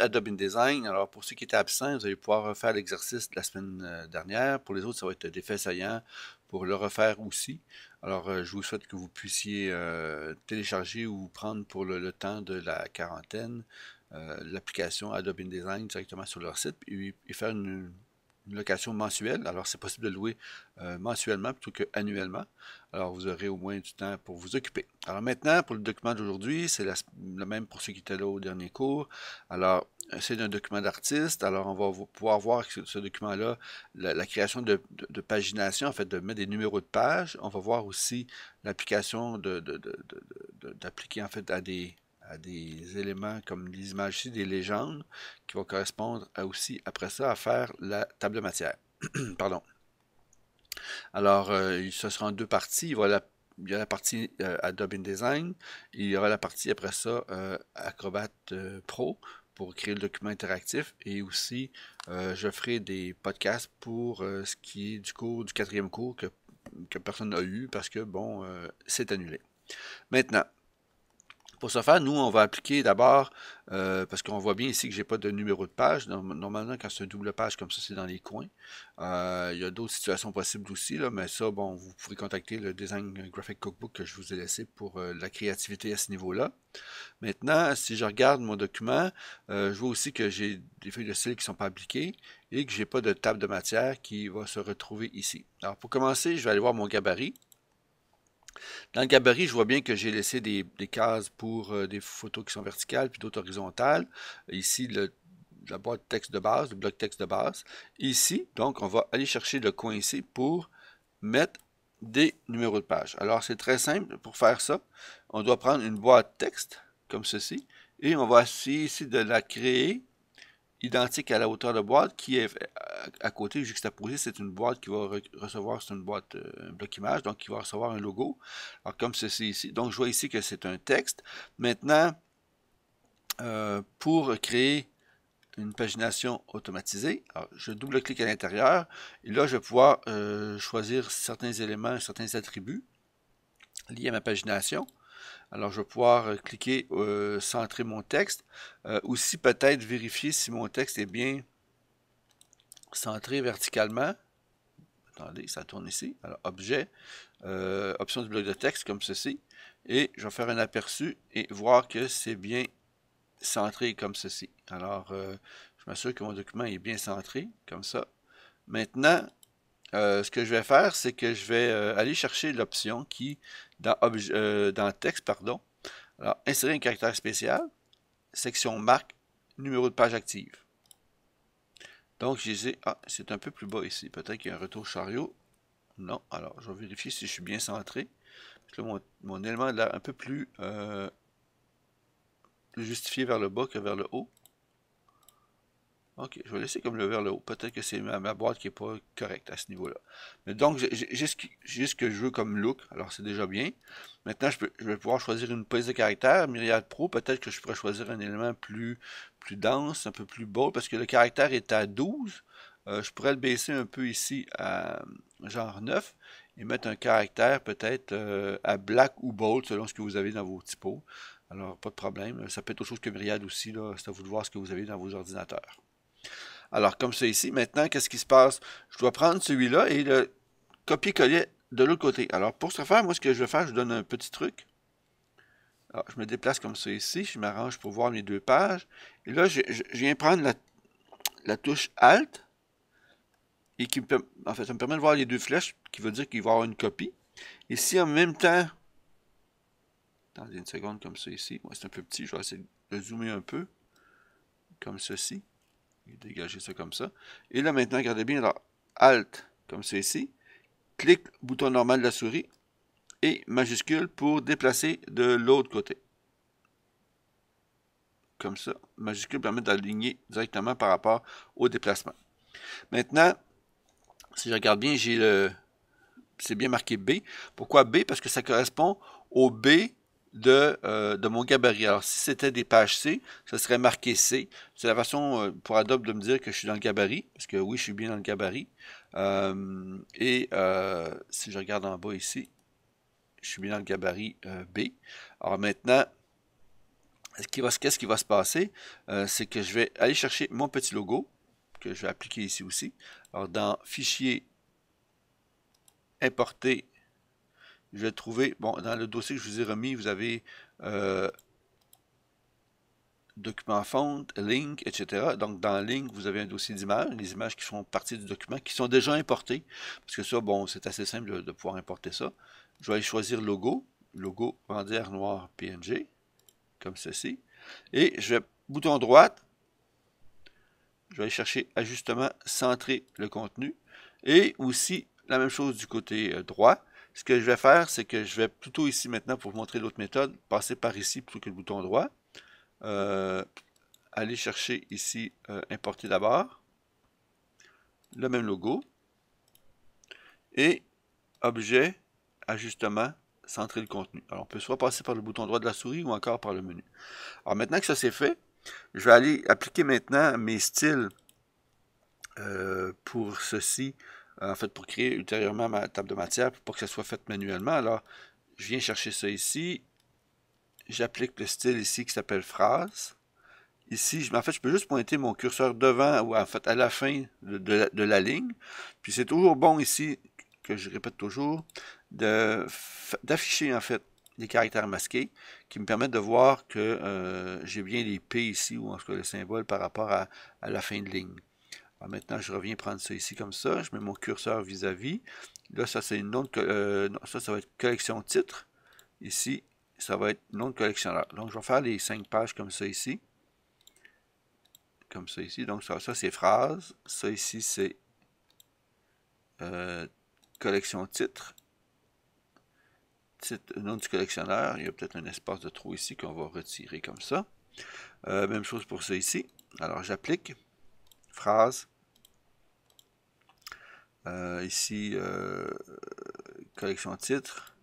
Adobe InDesign. Alors, pour ceux qui étaient absents, vous allez pouvoir refaire l'exercice de la semaine euh, dernière. Pour les autres, ça va être faits saillant pour le refaire aussi. Alors, euh, je vous souhaite que vous puissiez euh, télécharger ou prendre pour le, temps de la quarantaine l'application Adobe InDesign directement sur leur site et faire une, une location mensuelle. Alors, c'est possible de louer euh, mensuellement plutôt qu'annuellement. Alors, vous aurez au moins du temps pour vous occuper. Alors, maintenant, pour le document d'aujourd'hui, c'est le même pour ceux qui étaient là au dernier cours. Alors, c'est un document d'artiste. Alors, on va pouvoir voir que ce document-là, la, création de, pagination, en fait, de mettre des numéros de page. On va voir aussi l'application d'appliquer, en fait, à des des éléments comme les images ici, des légendes, qui vont correspondre aussi, après ça, à faire la table de matière. Pardon. Alors, euh, ce sera en deux parties. Il, y a la partie Adobe euh, InDesign, il y aura la partie après ça euh, Acrobat Pro pour créer le document interactif et aussi je ferai des podcasts pour ce qui est du cours du quatrième cours que, que personne n'a eu parce que bon c'est annulé. Maintenant, pour ce faire, nous, on va appliquer d'abord, euh, parce qu'on voit bien ici que je n'ai pas de numéro de page. Normalement, quand c'est double page comme ça, c'est dans les coins. Euh, il y a d'autres situations possibles aussi, mais ça, bon, vous pouvez contacter le Design Graphic Cookbook que je vous ai laissé pour euh, la créativité à ce niveau-là. Maintenant, si je regarde mon document, je vois aussi que j'ai des feuilles de style qui ne sont pas appliquées et que je n'ai pas de table de matière qui va se retrouver ici. Alors, pour commencer, je vais aller voir mon gabarit. Dans le gabarit, je vois bien que j'ai laissé des, cases pour euh, des photos qui sont verticales puis d'autres horizontales. Ici, la boîte texte de base, le bloc texte de base. Ici, donc, on va aller chercher le coin ici pour mettre des numéros de page. Alors, c'est très simple. Pour faire ça, on doit prendre une boîte texte, comme ceci, et on va essayer ici de la créer identique à la hauteur de boîte qui est euh, à côté juxtaposée. C'est une boîte qui va recevoir, c'est une boîte, euh, un bloc image, donc qui va recevoir un logo. comme ceci ici. Donc je vois ici que c'est un texte. Maintenant, euh, pour créer une pagination automatisée, je double-clique à l'intérieur et là je vais pouvoir choisir certains éléments, certains attributs liés à ma pagination. Alors, je vais pouvoir euh, cliquer euh, Centrer mon texte. aussi, euh, peut-être vérifier si mon texte est bien centré verticalement. Attendez, ça tourne ici. Alors, Objet, Option du bloc de texte, comme ceci. Et je vais faire un aperçu et voir que c'est bien centré comme ceci. Alors, je m'assure que mon document est bien centré, comme ça. Maintenant, euh, ce que je vais faire, c'est que je vais euh, aller chercher l'option qui, dans, euh, texte, pardon, alors, insérer un caractère spécial, section marque, numéro de page active. Donc, j'ai ah, c'est un peu plus bas ici. Peut-être qu'il y a un retour chariot. Non, alors, je vais vérifier si je suis bien centré. Là, mon, mon, élément est un peu plus, plus justifié vers le bas que vers le haut. Ok, je vais laisser comme le vers le haut. Peut-être que c'est ma, boîte qui n'est pas correcte à ce niveau-là. Mais donc, j'ai ce que je veux comme look. Alors, c'est déjà bien. Maintenant, je, vais pouvoir choisir une prise de caractère. Myriad Pro, peut-être que je pourrais choisir un élément plus, plus dense, un peu plus bold, parce que le caractère est à 12. Euh, je pourrais le baisser un peu ici à genre 9 et mettre un caractère peut-être euh, à black ou bold selon ce que vous avez dans vos typos. Alors, pas de problème. Ça peut être autre chose que Myriad aussi. C'est à vous de voir ce que vous avez dans vos ordinateurs. Alors, comme ça ici, maintenant, qu'est-ce qui se passe? Je dois prendre celui-là et le copier-coller de l'autre côté. Alors, pour ce faire, moi, ce que je vais faire, je donne un petit truc. Alors, je me déplace comme ça ici, je m'arrange pour voir mes deux pages. Et là, je, viens prendre la, touche Alt, et qui me, en fait, ça me permet de voir les deux flèches, qui veut dire qu'il va y avoir une copie. Et si en même temps, dans une seconde comme ça ici, moi c'est un peu petit, je vais essayer de zoomer un peu, comme ceci. Dégagez ça comme ça. Et là, maintenant, regardez bien, alors, Alt, comme ceci. Clic, bouton normal de la souris. Et majuscule pour déplacer de l'autre côté. Comme ça. Majuscule permet d'aligner directement par rapport au déplacement. Maintenant, si je regarde bien, j'ai le... C'est bien marqué B. Pourquoi B? Parce que ça correspond au B de, euh, de mon gabarit. Alors, si c'était des pages C, ce serait marqué C. C'est la façon euh, pour Adobe de me dire que je suis dans le gabarit, parce que oui, je suis bien dans le gabarit. Euh, et si je regarde en bas ici, je suis bien dans le gabarit B. Alors maintenant, qu'est-ce qui va, -ce qui va se passer? C'est que je vais aller chercher mon petit logo, que je vais appliquer ici aussi. Alors, dans Fichier, Importer, je vais trouver, bon, dans le dossier que je vous ai remis, vous avez euh, document Fonte, link, etc. Donc, dans link, vous avez un dossier d'images, les images qui font partie du document, qui sont déjà importées, parce que ça, bon, c'est assez simple de, pouvoir importer ça. Je vais aller choisir logo, logo bandière noir PNG, comme ceci, et je vais, bouton droite, je vais aller chercher ajustement, centrer le contenu, et aussi la même chose du côté euh, droit, ce que je vais faire, c'est que je vais plutôt ici maintenant, pour vous montrer l'autre méthode, passer par ici plutôt que le bouton droit. Euh, aller chercher ici euh, Importer d'abord. Le même logo. Et Objet, Ajustement, Centrer le contenu. Alors, on peut soit passer par le bouton droit de la souris ou encore par le menu. Alors, maintenant que ça c'est fait, je vais aller appliquer maintenant mes styles euh, pour ceci en fait, pour créer ultérieurement ma table de matière, pour que ça soit fait manuellement. Alors, je viens chercher ça ici. J'applique le style ici qui s'appelle phrase. Ici, je, en fait, je peux juste pointer mon curseur devant ou en fait à la fin de, la, ligne. Puis c'est toujours bon ici, que je répète toujours, d'afficher en fait les caractères masqués qui me permettent de voir que euh, j'ai bien les P ici ou en tout cas le symbole par rapport à la fin de ligne. Ah, maintenant, je reviens prendre ça ici comme ça. Je mets mon curseur vis-à-vis. Là, ça, c'est une autre... Euh, ça, va être collection titre. Ici, ça va être nom de collectionneur. Donc, je vais faire les cinq pages comme ça ici. Comme ça ici. Donc, ça, ça c'est phrase. Ça ici, c'est euh, collection titre. titre. Nom du collectionneur. Il y a peut-être un espace de trou ici qu'on va retirer comme ça. Euh, même chose pour ça ici. Alors, j'applique. Phrase. Euh, ici, euh, collection titre,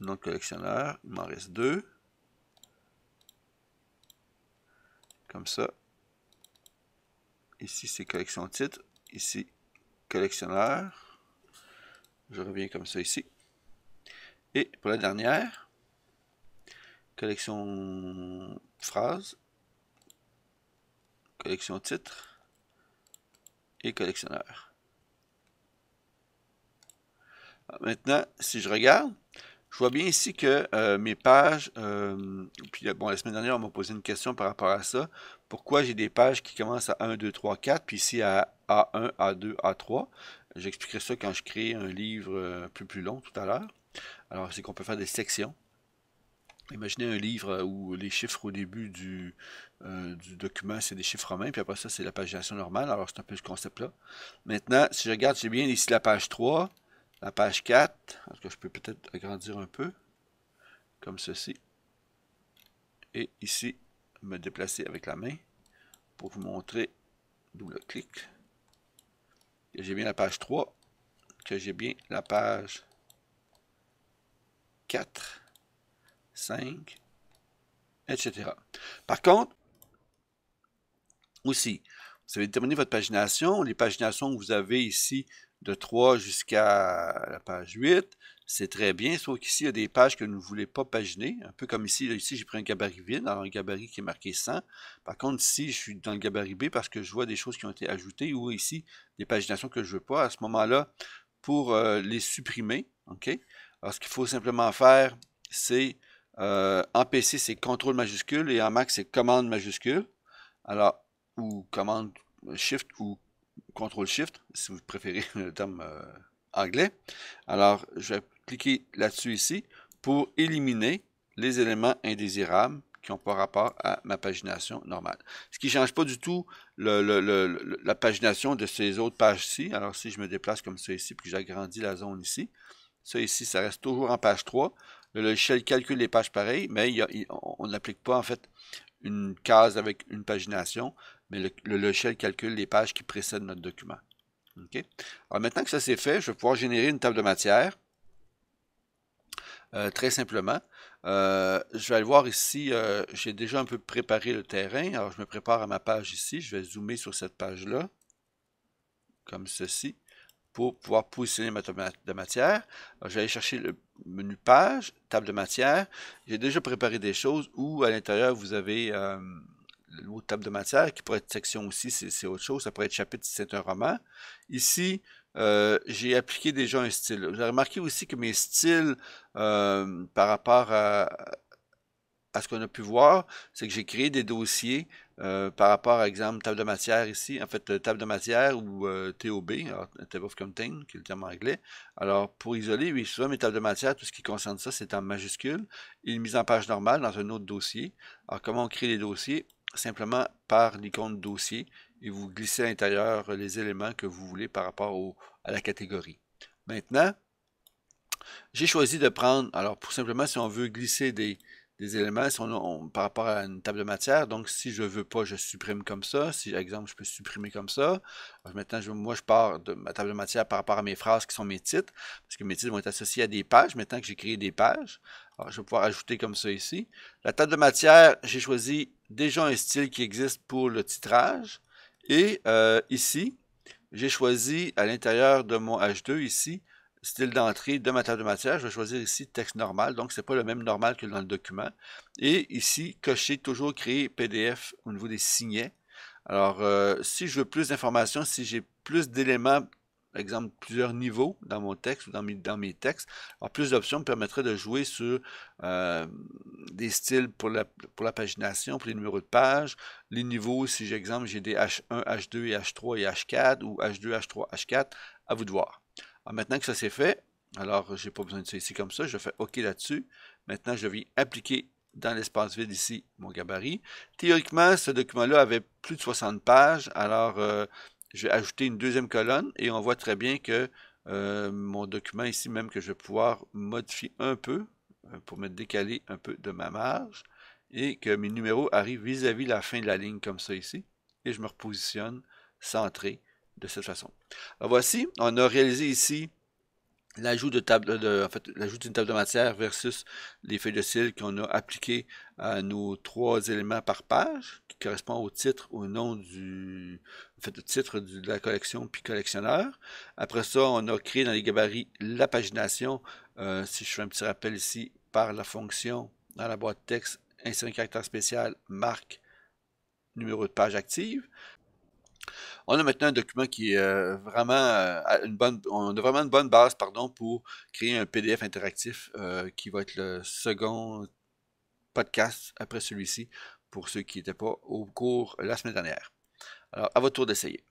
nom de collectionneur, il m'en reste deux. Comme ça. Ici, c'est collection titre. Ici, collectionneur. Je reviens comme ça ici. Et pour la dernière, collection phrase, collection titre, et collectionneur. Ah, maintenant, si je regarde, je vois bien ici que euh, mes pages, euh, puis euh, bon, la semaine dernière, on m'a posé une question par rapport à ça. Pourquoi j'ai des pages qui commencent à 1, 2, 3, 4, puis ici à A1, A2, A3. J'expliquerai ça quand je crée un livre plus plus long tout à l'heure. Alors, c'est qu'on peut faire des sections. Imaginez un livre euh, où les chiffres au début euh, du, document, c'est des chiffres romains, puis après ça, c'est la pagination normale. Alors, c'est un peu ce concept-là. Maintenant, si je regarde, j'ai bien ici la page 3, la page 4. En tout cas, je peux peut-être agrandir un peu, comme ceci. Et ici, me déplacer avec la main pour vous montrer, double-clic, j'ai bien la page 3, que j'ai bien la page 4 5, etc. Par contre, aussi, vous avez déterminé votre pagination. Les paginations que vous avez ici de 3 jusqu'à la page 8, c'est très bien, sauf qu'ici, il y a des pages que vous ne voulez pas paginer, un peu comme ici. ici, j'ai pris un gabarit vide, alors un gabarit qui est marqué 100. Par contre, ici, je suis dans le gabarit B parce que je vois des choses qui ont été ajoutées ou ici, des paginations que je ne veux pas. À ce moment-là, pour euh, les supprimer, OK? Alors, ce qu'il faut simplement faire, c'est euh, en PC, c'est contrôle majuscule et en Mac, c'est commande majuscule. Alors, ou commande shift ou contrôle shift, si vous préférez le terme euh, anglais. Alors, je vais cliquer là-dessus ici pour éliminer les éléments indésirables qui n'ont pas rapport à ma pagination normale. Ce qui ne change pas du tout la pagination de ces autres pages-ci. Alors, si je me déplace comme ça ici, puis j'agrandis la zone ici, ça ici, ça reste toujours en page 3. Le logiciel calcule les pages pareilles, mais on n'applique pas en fait une case avec une pagination, mais le, logiciel calcule les pages qui précèdent notre document. Alors maintenant que ça c'est fait, je vais pouvoir générer une table de matière. Euh, très simplement. Euh, je vais aller voir ici, euh, j'ai déjà un peu préparé le terrain. Alors, je me prépare à ma page ici. Je vais zoomer sur cette page-là, comme ceci pour pouvoir positionner ma table de matière. je vais aller chercher le menu page, table de matière. J'ai déjà préparé des choses où à l'intérieur vous avez euh, l'autre table de matière qui pourrait être section aussi, c'est autre chose. Ça pourrait être chapitre si c'est un roman. Ici, euh, j'ai appliqué déjà un style. Vous avez remarqué aussi que mes styles euh, par rapport à, à ce qu'on a pu voir, c'est que j'ai créé des dossiers euh, par rapport, par exemple, table de matière ici, en fait, euh, table de matière ou euh, TOB, alors, Table of Contain, qui est le terme anglais. Alors, pour isoler, oui, souvent mes tables de matière, tout ce qui concerne ça, c'est en majuscule, et une mise en page normale dans un autre dossier. Alors, comment on crée les dossiers Simplement par l'icône dossier, et vous glissez à l'intérieur les éléments que vous voulez par rapport à la catégorie. Maintenant, j'ai choisi de prendre, alors pour simplement, si on veut glisser des, les éléments sont, par rapport à une table de matière. Donc, si je veux pas, je supprime comme ça. Si, par exemple, je peux supprimer comme ça. Euh, maintenant, moi, je pars de ma table de matière par rapport à mes phrases qui sont mes titres, parce que mes titres vont être associés à des pages. Maintenant que j'ai créé des pages, je vais pouvoir ajouter comme ça ici. La table de matière, j'ai choisi déjà un style qui existe pour le titrage. Et euh, ici, j'ai choisi à l'intérieur de mon H2 ici, style d'entrée de ma de matière. Je vais choisir ici texte normal, donc ce n'est pas le même normal que dans le document. Et ici, cocher toujours créer PDF au niveau des signets. Alors, euh, si je veux plus d'informations, si j'ai plus d'éléments, par exemple plusieurs niveaux dans mon texte ou dans mes, dans mes textes, alors plus d'options me permettraient de jouer sur euh, des styles pour la, pagination, pour les numéros de page, les niveaux, si j'ai j'ai des H1, H2 et H3 et H4 ou H2, H3, H4, à vous de voir. Ah, maintenant que ça s'est fait, alors euh, je n'ai pas besoin de ça ici comme ça, je fais OK là-dessus. Maintenant, je viens appliquer dans l'espace vide ici mon gabarit. Théoriquement, ce document-là avait plus de 60 pages, alors euh, je vais ajouter une deuxième colonne et on voit très bien que euh, mon document ici même que je vais pouvoir modifier un peu pour me décaler un peu de ma marge et que mes numéros arrivent vis-à-vis -vis la fin de la ligne comme ça ici et je me repositionne centré de cette façon. Ah, voici, on a réalisé ici l'ajout d'une table de matière versus les feuilles de cils qu'on a appliquées à nos trois éléments par page qui correspond au titre au nom du en fait, le titre de la collection puis collectionneur. Après ça, on a créé dans les gabarits la pagination euh, si je fais un petit rappel ici par la fonction dans la boîte texte insérer un caractère spécial marque numéro de page active. On a maintenant un document qui est euh, vraiment euh, une bonne, on a vraiment une bonne base pardon, pour créer un PDF interactif euh, qui va être le second podcast après celui-ci pour ceux qui n'étaient pas au cours la semaine dernière. Alors, à votre tour d'essayer.